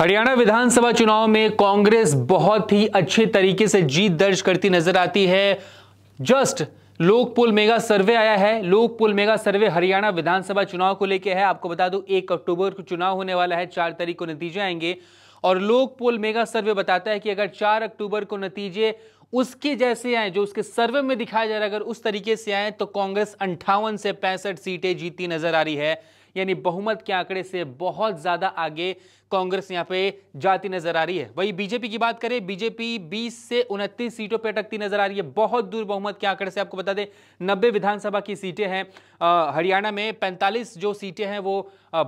हरियाणा विधानसभा चुनाव में कांग्रेस बहुत ही अच्छे तरीके से जीत दर्ज करती नजर आती है जस्ट लोकपुल मेगा सर्वे आया है लोकपुल मेगा सर्वे हरियाणा विधानसभा चुनाव को लेकर है आपको बता दूं एक अक्टूबर को चुनाव होने वाला है चार तारीख को नतीजे आएंगे और लोकपोल मेगा सर्वे बताता है कि अगर चार अक्टूबर को नतीजे उसके जैसे आए जो उसके सर्वे में दिखाया जा रहा है अगर उस तरीके से आए तो कांग्रेस अंठावन से पैंसठ सीटें जीतती नजर आ रही है यानी बहुमत के आंकड़े से बहुत ज्यादा आगे कांग्रेस यहां पे जाती नजर आ रही है वही बीजेपी की बात करें बीजेपी 20 से उनतीस सीटों पर अटकती नजर आ रही है बहुत दूर बहुमत के आंकड़े से आपको बता दें नब्बे विधानसभा की सीटें हैं हरियाणा में 45 जो सीटें हैं वो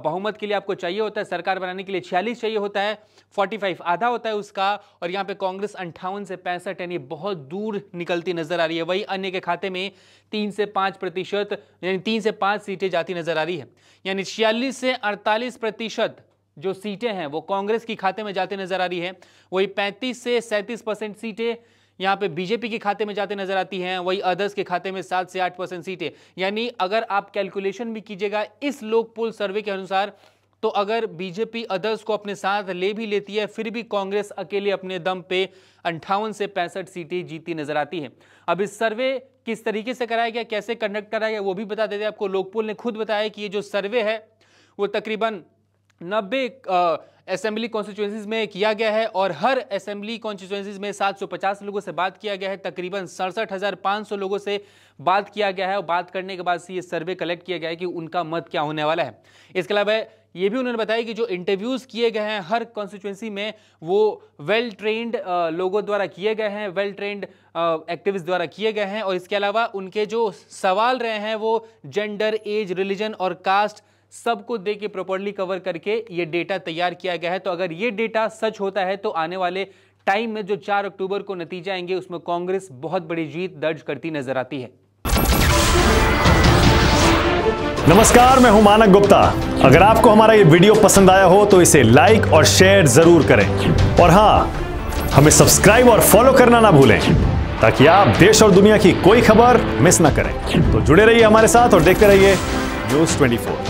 बहुमत के लिए आपको चाहिए होता है सरकार बनाने के लिए छियालीस चाहिए होता है 45 आधा होता है उसका और यहाँ पे कांग्रेस अंठावन से पैंसठ यानी बहुत दूर निकलती नजर आ रही है वही अन्य के खाते में तीन से पांच प्रतिशत यानी तीन से पांच सीटें जाती नजर आ रही है यानी छियालीस से अड़तालीस प्रतिशत जो सीटें हैं वो कांग्रेस की खाते में जाते नजर आ रही है वही पैंतीस से सैंतीस परसेंट सीटें यहाँ पे बीजेपी के खाते में जाते नजर आती हैं वही अदर्स के खाते में सात से आठ परसेंट सीटें यानी अगर आप कैलकुलेशन भी कीजिएगा इस लोक पोल सर्वे के अनुसार तो अगर बीजेपी अदर्स को अपने साथ ले भी लेती है फिर भी कांग्रेस अकेले अपने दम पे अंठावन से पैंसठ सीटें जीती नजर आती है अब इस सर्वे किस तरीके से कराया गया कैसे कंडक्ट कराया गया वो भी बता देते आपको लोकपोल ने खुद बताया कि ये जो सर्वे है वो तकरीबन नब्बे असेंबली कॉन्स्टिट्यूंसीज में किया गया है और हर असेंबली कॉन्स्टिट्यूंसीज में 750 लोगों से बात किया गया है तकरीबन सड़सठ लोगों से बात किया गया है और बात करने के बाद से ये सर्वे कलेक्ट किया गया है कि उनका मत क्या होने वाला है इसके अलावा ये भी उन्होंने बताया कि जो इंटरव्यूज़ किए गए हैं हर कॉन्स्टिट्यूंसी में वो वेल ट्रेंड लोगों द्वारा किए गए हैं वेल ट्रेंड एक्टिविस्ट द्वारा किए गए हैं और इसके अलावा उनके जो सवाल रहे हैं वो जेंडर एज रिलीजन और कास्ट सबको दे के प्रॉपरली कवर करके ये डेटा तैयार किया गया है तो अगर ये डेटा सच होता है तो आने वाले टाइम में जो 4 अक्टूबर को नतीजे आएंगे उसमें कांग्रेस बहुत बड़ी जीत दर्ज करती नजर आती है नमस्कार मैं हूं मानक गुप्ता अगर आपको हमारा ये वीडियो पसंद आया हो तो इसे लाइक और शेयर जरूर करें और हां हमें सब्सक्राइब और फॉलो करना ना भूलें ताकि आप देश और दुनिया की कोई खबर मिस ना करें तो जुड़े रहिए हमारे साथ और देखते रहिए न्यूज ट्वेंटी